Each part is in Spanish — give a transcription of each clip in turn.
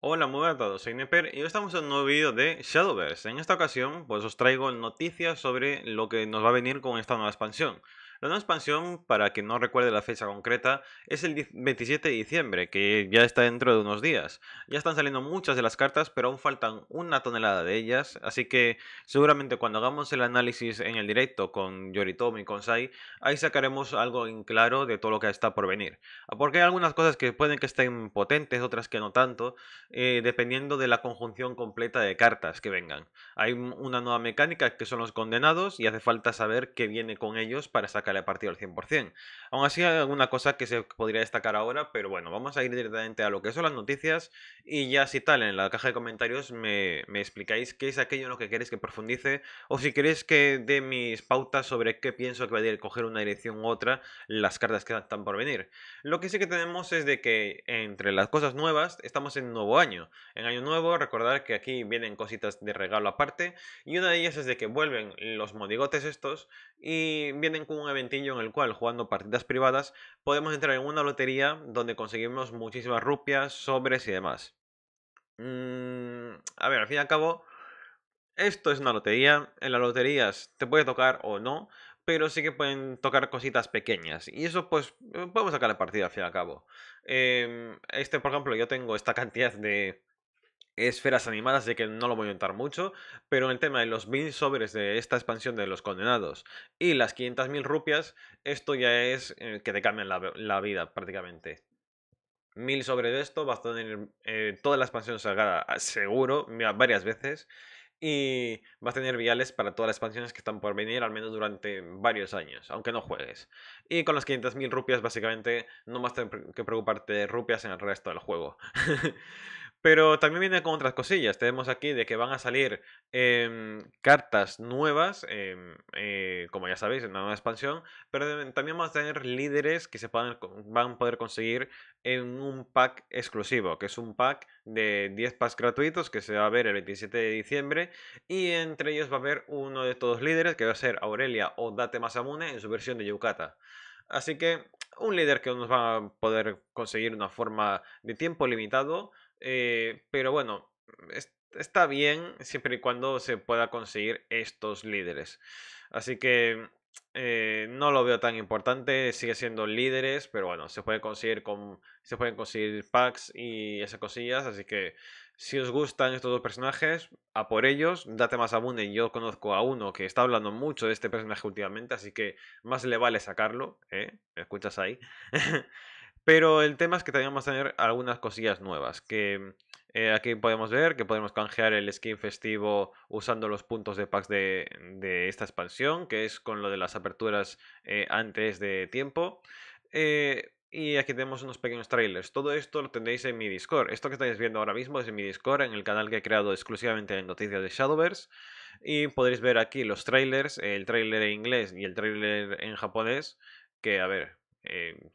Hola, muy buenas a todos, soy Neper y hoy estamos en un nuevo vídeo de Shadowverse. En esta ocasión, pues os traigo noticias sobre lo que nos va a venir con esta nueva expansión. La nueva expansión, para quien no recuerde la fecha concreta, es el 27 de diciembre, que ya está dentro de unos días. Ya están saliendo muchas de las cartas, pero aún faltan una tonelada de ellas, así que seguramente cuando hagamos el análisis en el directo con Yoritomo y con Sai, ahí sacaremos algo en claro de todo lo que está por venir. Ah, porque hay algunas cosas que pueden que estén potentes, otras que no tanto, eh, dependiendo de la conjunción completa de cartas que vengan. Hay una nueva mecánica que son los condenados y hace falta saber qué viene con ellos para sacar le ha partido al 100%. Aún así alguna cosa que se podría destacar ahora, pero bueno, vamos a ir directamente a lo que son las noticias y ya si tal, en la caja de comentarios me, explicáis qué es aquello en lo que queréis que profundice o si queréis que dé mis pautas sobre qué pienso que va a ir a coger una dirección u otra las cartas que están por venir. Lo que sí que tenemos es de que entre las cosas nuevas estamos en nuevo año. En año nuevo recordar que aquí vienen cositas de regalo aparte y una de ellas es de que vuelven los modigotes estos y vienen con un evento en el cual, jugando partidas privadas, podemos entrar en una lotería donde conseguimos muchísimas rupias, sobres y demás. Mm, a ver, al fin y al cabo, esto es una lotería. En las loterías te puede tocar o no, pero sí que pueden tocar cositas pequeñas. Y eso, pues, eh, podemos sacar la partida al fin y al cabo. Em, este, por ejemplo, yo tengo esta cantidad de esferas animadas, de que no lo voy a inventar mucho, pero en el tema de los mil sobres de esta expansión de los condenados y las 500.000 rupias, esto ya es eh, que te cambian la, vida prácticamente. Mil sobres de esto, vas a tener eh, toda la expansión salgada ah, seguro, varias veces, y vas a tener viales para todas las expansiones que están por venir, al menos durante varios años, aunque no juegues. Y con las 500.000 rupias, básicamente, no vas a tener que preocuparte de rupias en el resto del juego. Pero también viene con otras cosillas. Tenemos aquí de que van a salir em, cartas nuevas, em, eh, como ya sabéis, en la nueva expansión. Pero también vamos a tener líderes que se van a poder conseguir en un pack exclusivo, que es un pack de 10 packs gratuitos que se va a ver el 27 de diciembre. Y entre ellos va a haber uno de todos líderes, que va a ser Aurelia o Date Masamune en su versión de Yukata. Así que un líder que nos va a poder conseguir una forma de tiempo limitado eh, pero bueno, está bien siempre y cuando se pueda conseguir estos líderes. Así que eh, no lo veo tan importante, sigue siendo líderes, pero bueno, se puede conseguir con, se pueden conseguir packs y esas cosillas, así que si os gustan estos dos personajes, a por ellos, date más a y yo conozco a uno que está hablando mucho de este personaje últimamente, así que más le vale sacarlo, ¿eh? ¿Me escuchas ahí? Pero el tema es que también vamos a tener algunas cosillas nuevas. Que eh, aquí podemos ver que podemos canjear el skin festivo usando los puntos de packs de, esta expansión, que es con lo de las aperturas eh, antes de tiempo. Eh, y aquí tenemos unos pequeños trailers. Todo esto lo tendréis en mi Discord. Esto que estáis viendo ahora mismo es en mi Discord, en el canal que he creado exclusivamente en noticias de Shadowverse. Y podréis ver aquí los trailers, el trailer en inglés y el trailer en japonés. Que, a ver,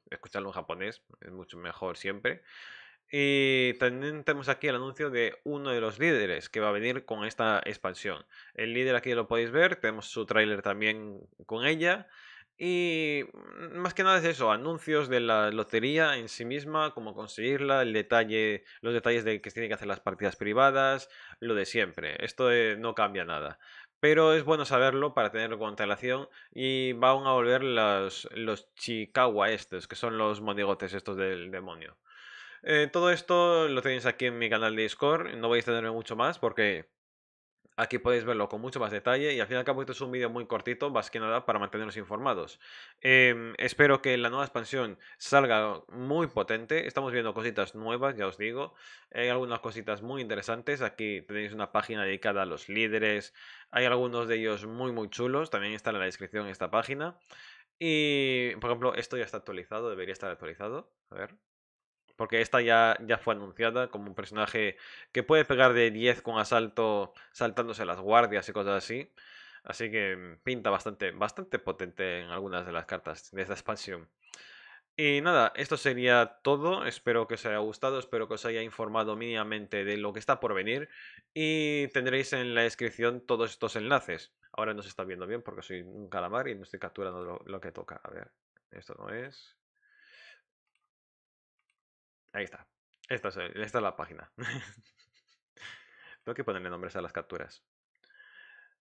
escucharlo en japonés, es mucho mejor siempre. Y también tenemos aquí el anuncio de uno de los líderes que va a venir con esta expansión. El líder aquí lo podéis ver, tenemos su tráiler también con ella. Y más que nada es eso, anuncios de la lotería en sí misma, cómo conseguirla, el detalle, los detalles de que tiene tienen que hacer las partidas privadas, lo de siempre. Esto eh, no cambia nada pero es bueno saberlo para tenerlo con antelación y van a volver los, los Chikawa estos, que son los monigotes estos del demonio. Eh, todo esto lo tenéis aquí en mi canal de Discord, no vais a tener mucho más porque Aquí podéis verlo con mucho más detalle y al fin y al cabo esto es un vídeo muy cortito, más que nada para mantenernos informados. Em, espero que la nueva expansión salga muy potente, estamos viendo cositas nuevas, ya os digo, hay algunas cositas muy interesantes, aquí tenéis una página dedicada a los líderes, hay algunos de ellos muy muy chulos, también están en la descripción esta página. Y, por ejemplo, esto ya está actualizado, debería estar actualizado, a ver, que esta ya, ya fue anunciada como un personaje que puede pegar de 10 con asalto saltándose las guardias y cosas así. Así que mm, pinta bastante, bastante potente en algunas de las cartas de esta expansión. Y nada, esto sería todo. Espero que os haya gustado, espero que os haya informado mínimamente de lo que está por venir. Y tendréis en la descripción todos estos enlaces. Ahora no se está viendo bien porque soy un calamar y no estoy capturando lo que toca. A ver, esto no es. Ahí está. Esta es, la página. Tengo que ponerle nombres a las capturas.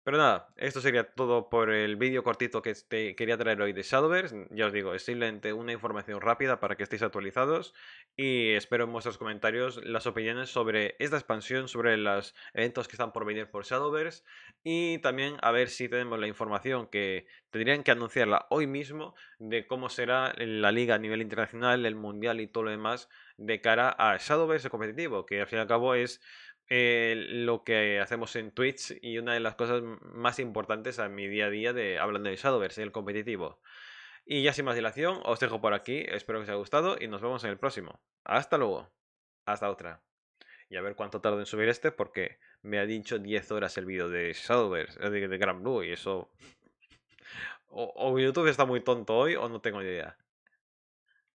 Pero nada, esto sería todo por el vídeo cortito que te este, quería traer hoy de Shadowverse. Ya os digo, es simplemente una información rápida para que estéis actualizados y espero en vuestros comentarios las opiniones sobre esta expansión, sobre los eventos que están por venir por Shadowverse y también a ver si tenemos la información que tendrían que anunciarla hoy mismo de cómo será la liga a nivel internacional, el mundial y todo lo demás de cara a Shadowverse competitivo, que al fin y al cabo es eh, lo que hacemos en Twitch y una de las cosas más importantes a mi día a día de hablando de Shadowverse, el competitivo. Y ya sin más dilación, os dejo por aquí, espero que os haya gustado y nos vemos en el próximo. Hasta luego, hasta otra. Y a ver cuánto tardo en subir este porque me ha dicho 10 horas el vídeo de Shadowverse, eh, de, Gran Blue y eso... O, o YouTube está muy tonto hoy o no tengo ni idea.